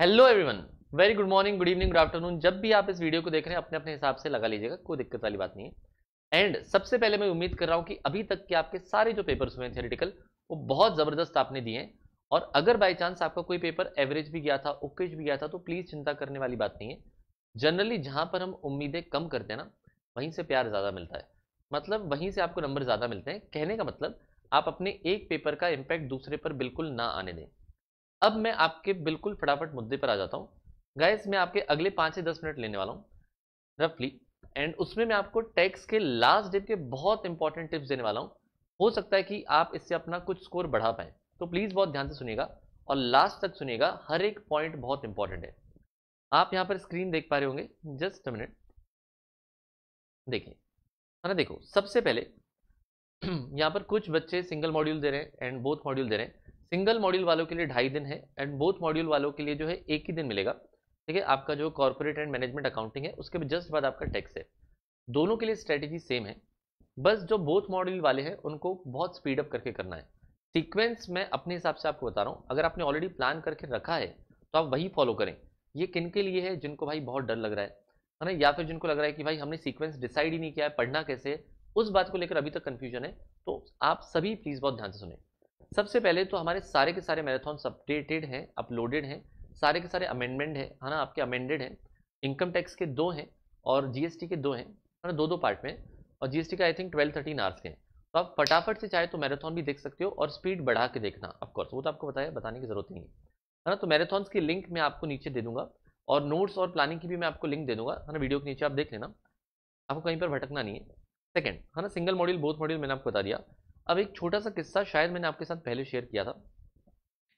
hello everyone very good morning good evening good afternoon जब भी आप इस वीडियो को देख रहे हैं अपने अपने हिसाब से लगा लीजिएगा कोई दिक्कत वाली बात नहीं है एंड सबसे पहले मैं उम्मीद कर रहा हूँ कि अभी तक के आपके सारे जो पेपर्स हुए हैं थेरेटिकल वो बहुत ज़बरदस्त आपने दिए हैं और अगर बाई चांस आपका कोई पेपर एवरेज भी गया था ओकेज भी गया था तो प्लीज़ चिंता करने वाली बात नहीं है जनरली जहाँ पर हम उम्मीदें कम करते हैं ना वहीं से प्यार ज़्यादा मिलता है मतलब वहीं से आपको नंबर ज़्यादा मिलते हैं कहने का मतलब आप अपने एक पेपर का इम्पैक्ट दूसरे पर बिल्कुल ना आने दें अब मैं आपके बिल्कुल फटाफट मुद्दे पर आ जाता हूँ गाइस मैं आपके अगले पाँच से दस मिनट लेने वाला हूँ रफली एंड उसमें मैं आपको टैक्स के लास्ट डेट के बहुत इंपॉर्टेंट टिप्स देने वाला हूँ हो सकता है कि आप इससे अपना कुछ स्कोर बढ़ा पाएँ तो प्लीज़ बहुत ध्यान से सुनिएगा और लास्ट तक सुनिएगा हर एक पॉइंट बहुत इंपॉर्टेंट है आप यहाँ पर स्क्रीन देख पा रहे होंगे जस्ट मिनट देखिए है ना देखो सबसे पहले यहाँ पर कुछ बच्चे सिंगल मॉड्यूल दे रहे हैं एंड बोथ मॉड्यूल दे रहे हैं सिंगल मॉड्यूल वालों के लिए ढाई दिन है एंड बोथ मॉड्यूल वालों के लिए जो है एक ही दिन मिलेगा ठीक है आपका जो कॉर्पोरेट एंड मैनेजमेंट अकाउंटिंग है उसके जस्ट बाद आपका टैक्स है दोनों के लिए स्ट्रेटेजी सेम है बस जो बोथ मॉड्यूल वाले हैं उनको बहुत स्पीड अप करके करना है सीक्वेंस मैं अपने हिसाब से आपको बता रहा हूँ अगर आपने ऑलरेडी प्लान करके रखा है तो आप वही फॉलो करें ये किन के लिए है जिनको भाई बहुत डर लग रहा है है ना या फिर जिनको लग रहा है कि भाई हमने सीक्वेंस डिसाइड ही नहीं किया है पढ़ना कैसे उस बात को लेकर अभी तक कन्फ्यूजन है तो आप सभी प्लीज़ बहुत ध्यान से सुने सबसे पहले तो हमारे सारे के सारे मैराथन अपडेटेड हैं अपलोडेड हैं सारे के सारे अमेंडमेंट हैं है हाँ ना आपके अमेंडेड हैं इनकम टैक्स के दो हैं और जीएसटी के दो हैं है हाँ ना दो दो पार्ट में और जीएसटी का I think twelve thirteen hours के हैं तो आप फटाफट से चाहे तो मैराथन भी देख सकते हो और स्पीड बढ़ा के देखना ऑफकोर्स वो तो आपको बताया बताने की जरूरत नहीं है है हाँ ना तो मैराथन्स की लिंक मैं आपको नीचे दे दूंगा और नोट्स और प्लानिंग की भी मैं आपको लिंक दे दूंगा है ना वीडियो के नीचे आप देख लेना आपको कहीं पर भटकना नहीं है सेकेंड है ना सिंगल मॉड्यूल बोथ मॉड्यूल मैंने आपको बता दिया अब एक छोटा सा किस्सा शायद मैंने आपके साथ पहले शेयर किया था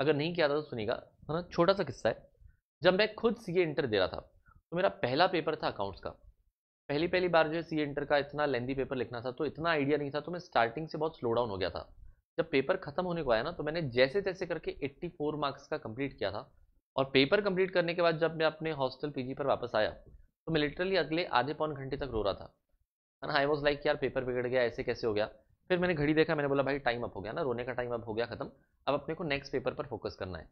अगर नहीं किया था तो सुनिएगा है ना छोटा सा किस्सा है जब मैं खुद सी इंटर दे रहा था तो मेरा पहला पेपर था अकाउंट्स का पहली पहली बार जो है सी इंटर का इतना लेंदी पेपर लिखना था तो इतना आइडिया नहीं था तो मैं स्टार्टिंग से बहुत स्लो डाउन हो गया था जब पेपर खत्म होने को आया ना तो मैंने जैसे तैसे करके 84 मार्क्स का कंप्लीट किया था और पेपर कंप्लीट करने के बाद जब मैं अपने हॉस्टल पीजी पर वापस आया तो मैं लिटरली अगले आधे पौन घंटे तक रो रहा था ना आई वॉज लाइक यार पेपर बिगड़ गया ऐसे कैसे हो गया फिर मैंने घड़ी देखा मैंने बोला भाई टाइम अप हो गया ना रोने का टाइम अप हो गया खत्म अब अपने को नेक्स्ट पेपर पर फोकस करना है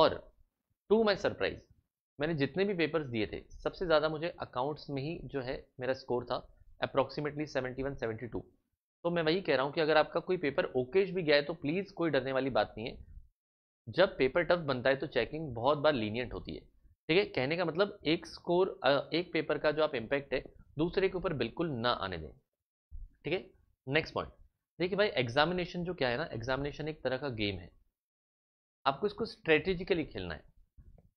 और टू माई सरप्राइज मैंने जितने भी पेपर्स दिए थे सबसे ज़्यादा मुझे अकाउंट्स में ही जो है मेरा स्कोर था approximately seventy one seventy two तो मैं वही कह रहा हूँ कि अगर आपका कोई पेपर ओकेज भी गया है तो प्लीज़ कोई डरने वाली बात नहीं है जब पेपर टफ बनता है तो चेकिंग बहुत बार लीनियंट होती है ठीक है कहने का मतलब एक स्कोर एक पेपर का जो आप इम्पैक्ट है दूसरे के ऊपर बिल्कुल ना आने दें ठीक है नेक्स्ट पॉइंट देखिए भाई एग्जामिनेशन जो क्या है ना एग्जामिनेशन एक तरह का गेम है आपको इसको स्ट्रेटेजिकली खेलना है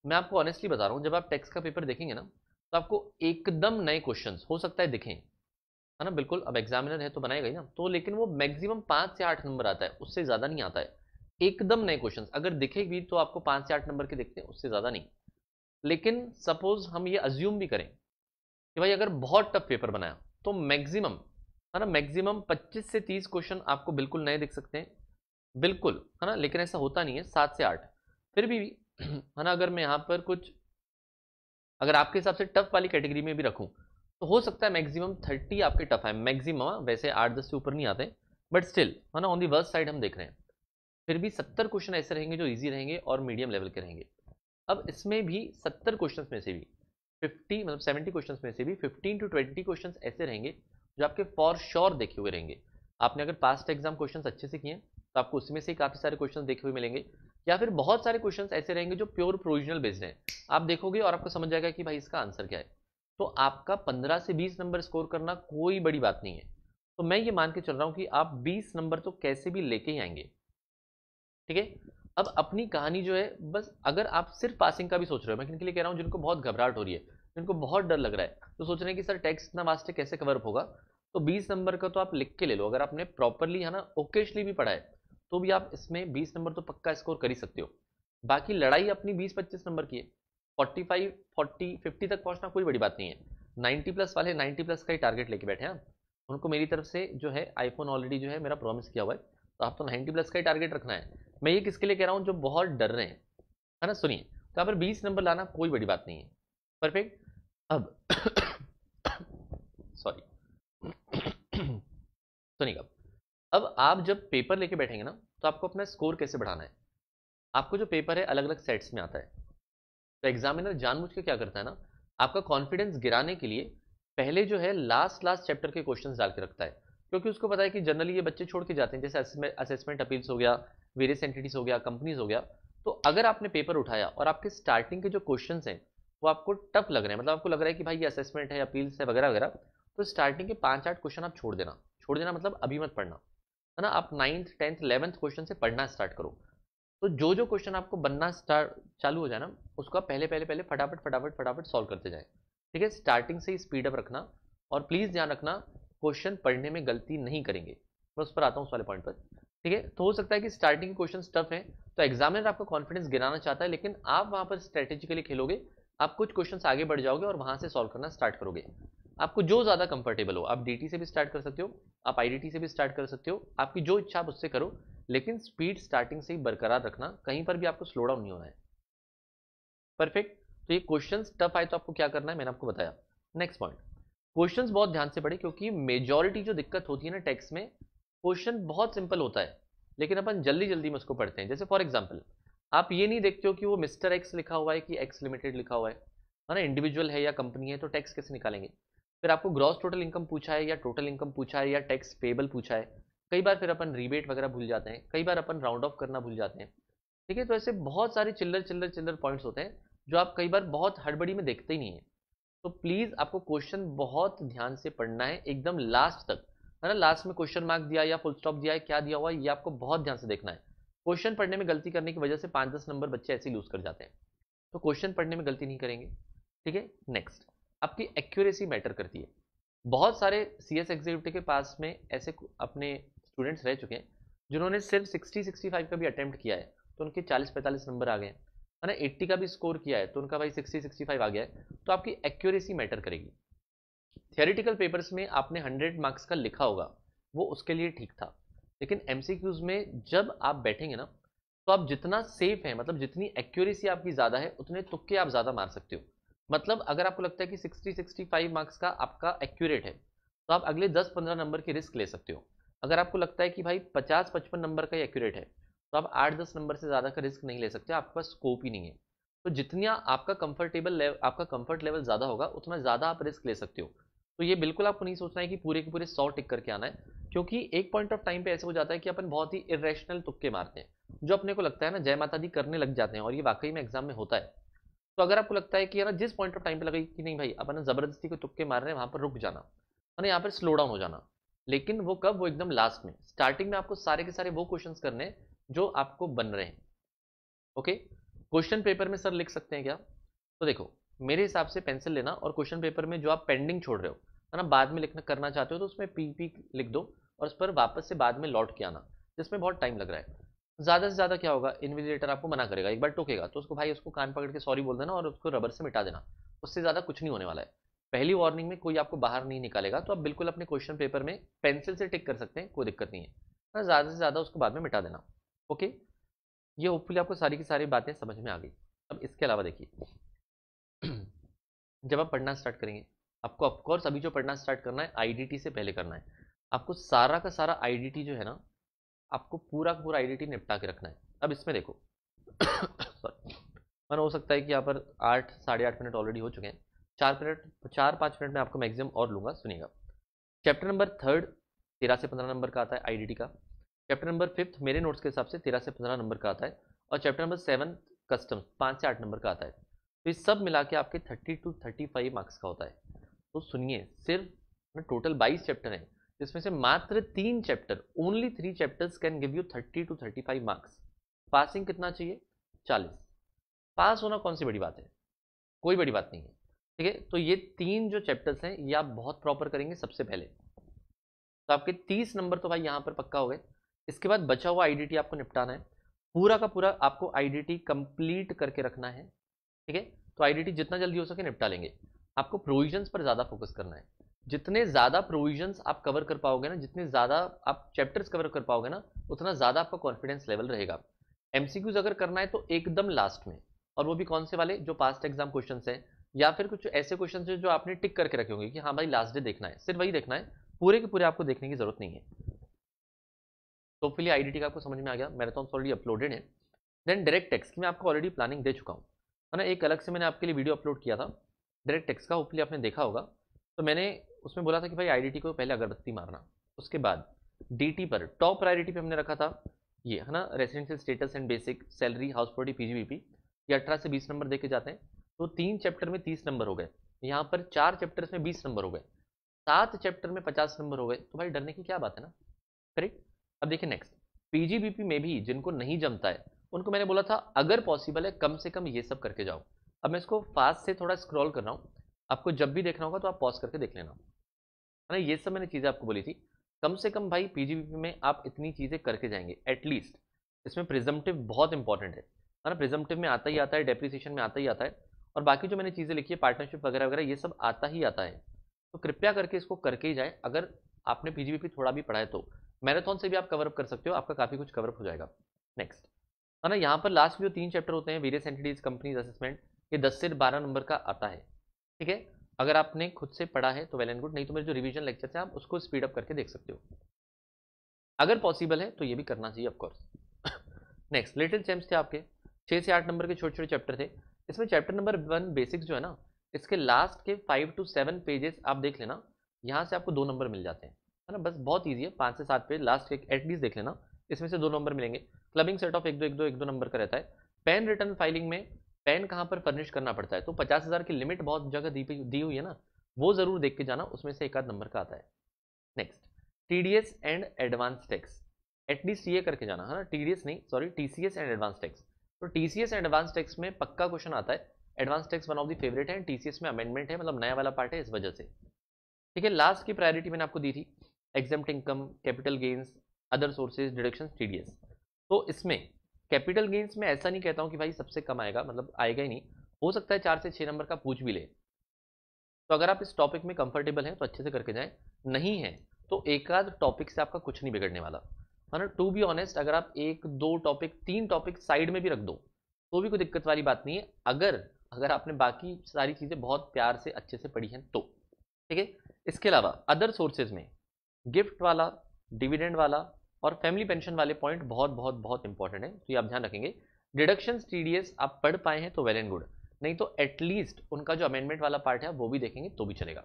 मैं आपको ऑनेस्टली बता रहा हूँ जब आप टेक्स का पेपर देखेंगे ना तो आपको एकदम नए क्वेश्चन हो सकता है दिखें है ना बिल्कुल अब एग्जामिनर है तो बनाएगा ही ना तो लेकिन वो मैक्सिमम पाँच से आठ नंबर आता है उससे ज़्यादा नहीं आता है एकदम नए क्वेश्चन अगर दिखे भी तो आपको पाँच से आठ नंबर के दिखते हैं उससे ज़्यादा नहीं लेकिन सपोज हम ये अज्यूम भी करें कि भाई अगर बहुत टफ पेपर बनाया तो मैक्सिमम है ना मैक्सिमम 25 से 30 क्वेश्चन आपको बिल्कुल नए दिख सकते हैं बिल्कुल है ना लेकिन ऐसा होता नहीं है सात से आठ फिर भी है ना अगर मैं यहाँ पर कुछ अगर आपके हिसाब से टफ वाली कैटेगरी में भी रखूँ तो हो सकता है मैक्सिमम थर्टी आपके टफ है मैक्सिमम वैसे आठ दस से ऊपर नहीं आते बट स्टिल है ना ऑन दी वर्स्ट साइड हम देख रहे हैं फिर भी सत्तर क्वेश्चन ऐसे रहेंगे जो ईजी रहेंगे और मीडियम लेवल के रहेंगे अब इसमें भी सत्तर क्वेश्चन में से भी फिफ्टी मतलब सेवेंटी क्वेश्चन में से भी फिफ्टीन टू ट्वेंटी क्वेश्चन ऐसे रहेंगे जो आपके फॉर श्योर देखे हुए रहेंगे आपने अगर पास्ट एग्जाम क्वेश्चन अच्छे से किए तो आपको उसमें से काफ़ी सारे क्वेश्चन देखे हुए मिलेंगे या फिर बहुत सारे क्वेश्चन ऐसे रहेंगे जो प्योर प्रोविजनल बेस्ड हैं आप देखोगे और आपको समझ जाएगा कि भाई इसका आंसर क्या है तो आपका पंद्रह से बीस नंबर स्कोर करना कोई बड़ी बात नहीं है तो मैं ये मान के चल रहा हूँ कि आप बीस नंबर तो कैसे भी लेके ही आएंगे ठीक है अब अपनी कहानी जो है बस अगर आप सिर्फ पासिंग का भी सोच रहे हो मैं के लिए कह रहा हूँ जिनको बहुत घबराहट हो रही है जिनको बहुत डर लग रहा है तो सोच रहे हैं कि सर टैक्स इतना वास्ते कैसे कवर होगा तो बीस नंबर का तो आप लिख के ले लो अगर आपने प्रॉपरली है ना ओकेशली भी पढ़ा है तो भी आप इसमें बीस नंबर तो पक्का स्कोर कर ही सकते हो बाकी लड़ाई अपनी बीस पच्चीस नंबर की है फोर्टी फाइव फोर्टी फिफ्टी तक पहुंचना कोई बड़ी बात नहीं है नाइन्टी प्लस वाले नाइन्टी प्लस का ही टारगेट लेके बैठे हैं उनको मेरी तरफ से जो है आईफोन ऑलरेडी जो है मेरा प्रॉमिस किया हुआ है तो आप तो नाइन्टी प्लस का ही टारगेट रखना है मैं ये किसके लिए कह रहा हूँ जो बहुत डर रहे हैं है ना सुनिए तो यहाँ पर बीस नंबर लाना कोई बड़ी बात नहीं है परफेक्ट अब सॉरी सोनी तो अब आप जब पेपर लेके बैठेंगे ना तो आपको अपना स्कोर कैसे बढ़ाना है आपको जो पेपर है अलग अलग सेट्स में आता है तो एग्जामिनर जानबूझ के क्या करता है ना आपका कॉन्फिडेंस गिराने के लिए पहले जो है लास्ट लास्ट चैप्टर के क्वेश्चन डाल के रखता है क्योंकि उसको पता है कि जनरली ये बच्चे छोड़ के जाते हैं जैसे असेसमेंट अपील्स हो गया वेरियस एंटिटीज हो गया कंपनीज हो गया तो अगर आपने पेपर उठाया और आपके स्टार्टिंग के जो क्वेश्चन हैं वो आपको टफ लग रहे हैं मतलब आपको लग रहा है कि भाई ये असेसमेंट है अपील्स है वगैरह वगैरह तो स्टार्टिंग के पांच आठ क्वेश्चन आप छोड़ देना छोड़ देना मतलब अभी मत पढ़ना है ना आप नाइन्थ टेंथ इलेवंथ क्वेश्चन से पढ़ना स्टार्ट करो तो जो जो क्वेश्चन आपको बनना स्टार्ट चालू हो जाए ना उसको आप पहले पहले पहले फटाफट फटाफट फटाफट सॉल्व करते जाएं ठीक है स्टार्टिंग से ही स्पीड अप रखना और प्लीज़ ध्यान रखना क्वेश्चन पढ़ने में गलती नहीं करेंगे मैं उस पर आता हूँ उस वाले पॉइंट पर ठीक है तो हो सकता है कि स्टार्टिंग क्वेश्चन टफ हैं तो एग्जामिनर आपका कॉन्फिडेंस गिराना चाहता है लेकिन आप वहाँ पर स्ट्रेटेजिकली खेलोगे आप कुछ क्वेश्चन आगे बढ़ जाओगे और वहाँ से सॉल्व करना स्टार्ट करोगे आपको जो ज़्यादा कंफर्टेबल हो आप डी से भी स्टार्ट कर सकते हो आप आई से भी स्टार्ट कर सकते हो आपकी जो इच्छा आप उससे करो लेकिन स्पीड स्टार्टिंग से ही बरकरार रखना कहीं पर भी आपको स्लो डाउन नहीं होना है परफेक्ट तो ये क्वेश्चन टफ आए तो आपको क्या करना है मैंने आपको बताया नेक्स्ट पॉइंट क्वेश्चंस बहुत ध्यान से पढ़े क्योंकि मेजॉरिटी जो दिक्कत होती है ना टैक्स में क्वेश्चन बहुत सिंपल होता है लेकिन अपन जल्दी जल्दी में उसको पढ़ते हैं जैसे फॉर एग्जाम्पल आप ये नहीं देखते हो कि वो मिस्टर एक्स लिखा हुआ है कि एक्स लिमिटेड लिखा हुआ है है ना इंडिविजुअल है या कंपनी है तो टैक्स कैसे निकालेंगे फिर आपको ग्रॉस टोटल इनकम पूछा है या टोटल इनकम पूछा है या टैक्स पेबल पूछा है कई बार फिर अपन रिबेट वगैरह भूल जाते हैं कई बार अपन राउंड ऑफ करना भूल जाते हैं ठीक है तो ऐसे बहुत सारे चिल्लर चिल्लर चिल्लर पॉइंट्स होते हैं जो आप कई बार बहुत हड़बड़ी में देखते ही नहीं है तो प्लीज़ आपको क्वेश्चन बहुत ध्यान से पढ़ना है एकदम लास्ट तक है ना लास्ट में क्वेश्चन मार्क दिया या फुल स्टॉप दिया है क्या दिया हुआ है ये आपको बहुत ध्यान से देखना है क्वेश्चन पढ़ने में गलती करने की वजह से पाँच दस नंबर बच्चे ऐसे लूज कर जाते हैं तो क्वेश्चन पढ़ने में गलती नहीं करेंगे ठीक है नेक्स्ट आपकी एक्यूरेसी मैटर करती है बहुत सारे सी एस एग्जीक्यूटिव के पास में ऐसे अपने स्टूडेंट्स रह चुके हैं जिन्होंने सिर्फ 60 65 का भी अटैम्प्ट किया है तो उनके 40 45 नंबर आ गए है ना 80 का भी स्कोर किया है तो उनका भाई 60 65 आ गया है तो आपकी एक्यूरेसी मैटर करेगी थियोरिटिकल पेपर्स में आपने 100 मार्क्स का लिखा होगा वो उसके लिए ठीक था लेकिन एम में जब आप बैठेंगे ना तो आप जितना सेफ है मतलब जितनी एक्यूरेसी आपकी ज़्यादा है उतने तुक्के आप ज़्यादा मार सकते हो मतलब अगर आपको लगता है कि 60 65 मार्क्स का आपका एक्यूरेट है तो आप अगले 10-15 नंबर की रिस्क ले सकते हो अगर आपको लगता है कि भाई 50-55 नंबर का ही एक्यूरेट है तो आप 8-10 नंबर से ज़्यादा का रिस्क नहीं ले सकते आपके पास स्कोप ही नहीं है तो जितना आपका कंफर्टेबल आपका कम्फर्ट लेवल ज़्यादा होगा उतना ज़्यादा आप रिस्क ले सकते हो तो ये बिल्कुल आपको नहीं सोचना है कि पूरे के पूरे सौ टिक करके आना है क्योंकि एक पॉइंट ऑफ टाइम पे ऐसे हो जाता है कि अपन बहुत ही इरेशनल तुक्के मारते हैं जो अपने को लगता है ना जय माता दी करने लग जाते हैं और ये वाकई में एग्जाम में होता है तो अगर आपको लगता है कि ना जिस पॉइंट ऑफ टाइम पे लगे कि नहीं भाई अपन ज़बरदस्ती को तुक्के मार रहे हैं वहां पर रुक जाना मैंने यहाँ पर स्लो डाउन हो जाना लेकिन वो कब वो एकदम लास्ट में स्टार्टिंग में आपको सारे के सारे वो क्वेश्चन करने जो आपको बन रहे हैं ओके क्वेश्चन पेपर में सर लिख सकते हैं क्या तो देखो मेरे हिसाब से पेंसिल लेना और क्वेश्चन पेपर में जो आप पेंडिंग छोड़ रहे हो है ना बाद में लिखना करना चाहते हो तो उसमें पी पी लिख दो और उस पर वापस से बाद में लौट के आना जिसमें बहुत टाइम लग रहा है ज़्यादा से ज़्यादा क्या होगा इन्विजिलेटर आपको मना करेगा एक बार टोकेगा तो उसको भाई उसको कान पकड़ के सॉरी बोल देना और उसको रबर से मिटा देना उससे ज़्यादा कुछ नहीं होने वाला है पहली वार्निंग में कोई आपको बाहर नहीं निकालेगा तो आप बिल्कुल अपने क्वेश्चन पेपर में पेंसिल से टिक कर सकते हैं कोई दिक्कत नहीं है हाँ, ज़्यादा से ज़्यादा उसको बाद में मिटा देना ओके ये होपफुली आपको सारी की सारी बातें समझ में आ गई अब इसके अलावा देखिए जब आप पढ़ना स्टार्ट करेंगे आपको ऑफकोर्स अभी जो पढ़ना स्टार्ट करना है आईडीटी से पहले करना है आपको सारा का सारा आईडीटी जो है ना आपको पूरा पूरा आईडीटी निपटा के रखना है अब इसमें देखो सॉरी मैंने हो सकता है कि यहाँ पर आठ साढ़े आठ मिनट ऑलरेडी हो चुके हैं चार मिनट चार पाँच मिनट में आपको मैक्सिमम और लूँगा सुनिएगा चैप्टर नंबर थर्ड तेरह से पंद्रह नंबर का आता है आईडीटी का चैप्टर नंबर फिफ्थ मेरे नोट्स के हिसाब से तेरह से पंद्रह नंबर का आता है और चैप्टर नंबर सेवन कस्टम्स पाँच से आठ नंबर का आता है तो ये सब मिला के आपके thirty two thirty five marks का होता है तो सुनिए सिर्फ टोटल बाईस चैप्टर हैं जिसमें से मात्र तीन chapter only three chapters can give you thirty two thirty five marks passing कितना चाहिए चालीस पास होना कौन सी बड़ी बात है कोई बड़ी बात नहीं है ठीक है तो ये तीन जो चैप्टर्स हैं ये आप बहुत प्रॉपर करेंगे सबसे पहले तो आपके तीस नंबर तो भाई यहाँ पर पक्का हो गए इसके बाद बचा हुआ आई आपको निपटाना है पूरा का पूरा आपको आई कंप्लीट करके रखना है ठीक है तो आईडीटी जितना जल्दी हो सके निपटा लेंगे आपको प्रोविजन पर ज़्यादा फोकस करना है जितने ज़्यादा प्रोविजंस आप कवर कर पाओगे ना जितने ज़्यादा आप चैप्टर्स कवर कर पाओगे ना उतना ज़्यादा आपका कॉन्फिडेंस लेवल रहेगा एम अगर करना है तो एकदम लास्ट में और वो भी कौन से वाले जो पास्ट एग्जाम क्वेश्चन हैं या फिर कुछ ऐसे क्वेश्चन हैं जो आपने टिक करके रखे होंगे कि हाँ भाई लास्ट डे देखना है सिर्फ वही देखना है पूरे के पूरे आपको देखने की जरूरत नहीं है तो फिर आईडीटी का आपको समझ में आ गया मैराथन ऑलरेडी अपलोडेड है देन डायरेक्ट टेक्स की मैं आपको ऑलरेडी प्लानिंग दे चुका हूँ है ना एक अलग से मैंने आपके लिए वीडियो अपलोड किया था डायरेक्ट टेक्स का होपली आपने देखा होगा तो मैंने उसमें बोला था कि भाई आईडीटी को पहले अगरबत्ती मारना उसके बाद डीटी पर टॉप प्रायोरिटी पे हमने रखा था ये है ना residential status and basic salary house property PGBP ये अठारह से बीस नंबर देके जाते हैं तो तीन चैप्टर में तीस नंबर हो गए यहाँ पर चार चैप्टर्स में बीस नंबर हो गए सात चैप्टर में पचास नंबर हो गए तो भाई डरने की क्या बात है ना करेक्ट अब देखिए नेक्स्ट पीजीबीपी में भी जिनको नहीं जमता है उनको मैंने बोला था अगर पॉसिबल है कम से कम ये सब करके जाओ अब मैं इसको फास्ट से थोड़ा स्क्रॉल कर रहा हूँ आपको जब भी देखना होगा तो आप पॉज करके देख लेना है ना ये सब मैंने चीज़ें आपको बोली थी कम से कम भाई पी में आप इतनी चीज़ें करके जाएंगे एटलीस्ट इसमें प्रिजम्पटिव बहुत इंपॉर्टेंट है है ना प्रिजम्पटिव में आता ही आता है डेप्रिसिएशन में आता ही आता है और बाकी जो मैंने चीज़ें लिखी है पार्टनरशिप वगैरह वगैरह ये सब आता ही आता है तो कृपया करके इसको करके ही जाए अगर आपने पीजीबीपी थोड़ा भी पढ़ा है तो मैराथन से भी आप कवरअप कर सकते हो आपका काफ़ी कुछ कवरअप हो जाएगा नेक्स्ट है ना यहाँ पर लास्ट में जो तीन चैप्टर होते हैं वेरियस एंटिटीज कंपनीज असेसमेंट ये दस से बारह नंबर का आता है ठीक है अगर आपने खुद से पढ़ा है तो वेल एंड गुड नहीं तो मेरे जो रिविजन लेक्चर थे आप उसको स्पीड अप करके देख सकते हो अगर पॉसिबल है तो ये भी करना चाहिए ऑफकोर्स नेक्स्ट लिटिल चैम्स थे आपके छः से आठ नंबर के छोटे छोटे चैप्टर थे इसमें चैप्टर नंबर वन बेसिक्स जो है ना इसके लास्ट के फाइव टू सेवन पेजेस आप देख लेना यहाँ से आपको दो नंबर मिल जाते हैं है ना बस बहुत ईजी है पाँच से सात पेज लास्ट के एटलीस्ट देख लेना इसमें से दो नंबर मिलेंगे क्लबिंग सेट ऑफ एक दो एक दो एक दो नंबर का रहता है पेन रिटर्न फाइलिंग में पेन कहाँ पर फर्निश करना पड़ता है तो पचास हज़ार की लिमिट बहुत जगह दी दी हुई है ना वो ज़रूर देख के जाना उसमें से एक आध नंबर का आता है next T D S and advance tax at least करके जाना है ना टी डी एस नहीं sorry T C S and advance tax तो T C S and advance tax में पक्का क्वेश्चन आता है advance tax one of the favourite है टी सी एस में अमेंडमेंट है मतलब नया वाला पार्ट है इस वजह से ठीक है लास्ट की प्रायोरिटी मैंने आपको दी थी exam income capital gains other sources deduction T D S तो इसमें कैपिटल गेंस में ऐसा नहीं कहता हूँ कि भाई सबसे कम आएगा मतलब आएगा ही नहीं हो सकता है चार से छः नंबर का पूछ भी ले तो अगर आप इस टॉपिक में कंफर्टेबल हैं तो अच्छे से करके जाएं नहीं है तो एक आध टॉपिक से आपका कुछ नहीं बिगड़ने वाला है ना टू बी ऑनेस्ट अगर आप एक दो टॉपिक तीन टॉपिक साइड में भी रख दो तो भी कोई दिक्कत वाली बात नहीं है अगर अगर आपने बाकी सारी चीज़ें बहुत प्यार से अच्छे से पढ़ी हैं तो ठीक है इसके अलावा अदर सोर्सेज में गिफ्ट वाला डिविडेंड वाला और फैमिली पेंशन वाले पॉइंट बहुत बहुत बहुत इंपॉर्टेंट है तो ये आप ध्यान रखेंगे डिडक्शन टी आप पढ़ पाए हैं तो वेल एंड गुड नहीं तो एटलीस्ट उनका जो अमेंडमेंट वाला पार्ट है वो भी देखेंगे तो भी चलेगा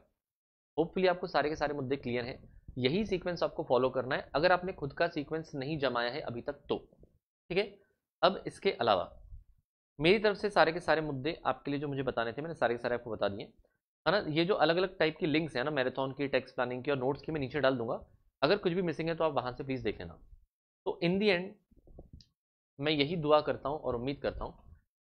होपफुली आपको सारे के सारे मुद्दे क्लियर हैं यही सीक्वेंस आपको फॉलो करना है अगर आपने खुद का सीक्वेंस नहीं जमाया है अभी तक तो ठीक है अब इसके अलावा मेरी तरफ से सारे के सारे मुद्दे आपके लिए जो मुझे बताने थे मैंने सारे के सारे आपको बता दिए है ना ये जो अलग अलग टाइप की लिंक्स है ना मैराथन की टैक्स प्लानिंग की और नोट्स की मैं नीचे डाल दूंगा अगर कुछ भी मिसिंग है तो आप वहां से प्लीज़ देख लेना तो इन दी एंड मैं यही दुआ करता हूँ और उम्मीद करता हूं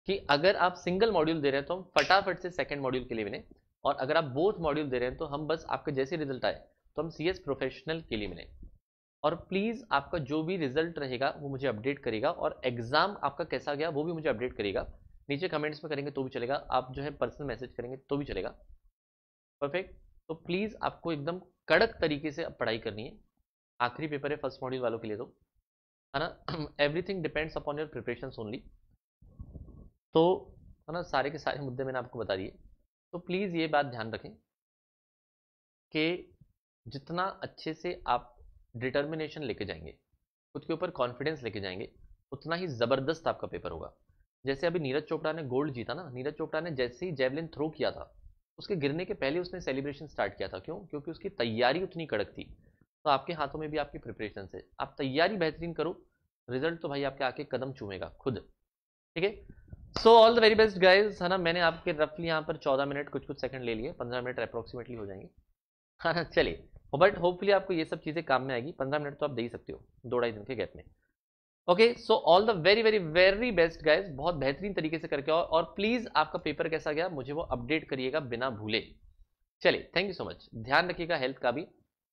कि अगर आप सिंगल मॉड्यूल दे रहे हैं तो हम फटाफट से सेकंड मॉड्यूल के लिए मिलें और अगर आप बोथ मॉड्यूल दे रहे हैं तो हम बस आपका जैसे रिजल्ट आए तो हम सी प्रोफेशनल के लिए मिलें और प्लीज़ आपका जो भी रिजल्ट रहेगा वो मुझे अपडेट करेगा और एग्ज़ाम आपका कैसा गया वो भी मुझे अपडेट करेगा नीचे कमेंट्स में करेंगे तो भी चलेगा आप जो है पर्सनल मैसेज करेंगे तो भी चलेगा परफेक्ट तो प्लीज़ आपको एकदम कड़क तरीके से पढ़ाई करनी है आखिरी पेपर है फर्स्ट मॉड्यूल वालों के लिए तो है ना everything depends upon your preparation only तो है ना सारे के सारे मुद्दे मैंने आपको बता दिए तो प्लीज़ ये बात ध्यान रखें कि जितना अच्छे से आप डिटर्मिनेशन लेके जाएंगे खुद के ऊपर कॉन्फिडेंस लेके जाएंगे उतना ही ज़बरदस्त आपका पेपर होगा जैसे अभी नीरज चोपड़ा ने गोल्ड जीता ना नीरज चोपड़ा ने जैसे ही जेवलिन थ्रो किया था उसके गिरने के पहले उसने सेलिब्रेशन स्टार्ट किया था क्यों क्योंकि उसकी तैयारी उतनी कड़क थी तो आपके हाथों में भी आपकी प्रिपरेशन से आप तैयारी बेहतरीन करो रिजल्ट तो भाई आपके आके कदम चूमेगा खुद ठीक है so all the very best guys है ना मैंने आपके रफली यहाँ पर चौदह मिनट कुछ कुछ सेकंड ले लिए पंद्रह मिनट अप्रोक्सीमेटली हो जाएंगे है हाँ, ना हाँ, चलिए बट होपफुली आपको ये सब चीज़ें काम में आएगी पंद्रह मिनट तो आप दे ही सकते हो दो ढाई दिन के गैप में okay so all the very very very best guys बहुत बेहतरीन तरीके से करके आओ और प्लीज़ आपका पेपर कैसा गया मुझे वो अपडेट करिएगा बिना भूले चलिए थैंक यू सो मच ध्यान रखिएगा हेल्थ का भी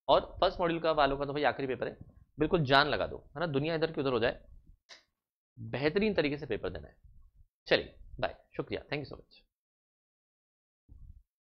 और फर्स्ट मॉड्यूल का वालों का तो भाई आखिरी पेपर है बिल्कुल जान लगा दो है ना दुनिया इधर की उधर हो जाए बेहतरीन तरीके से पेपर देना है चलिए बाय शुक्रिया थैंक यू सो मच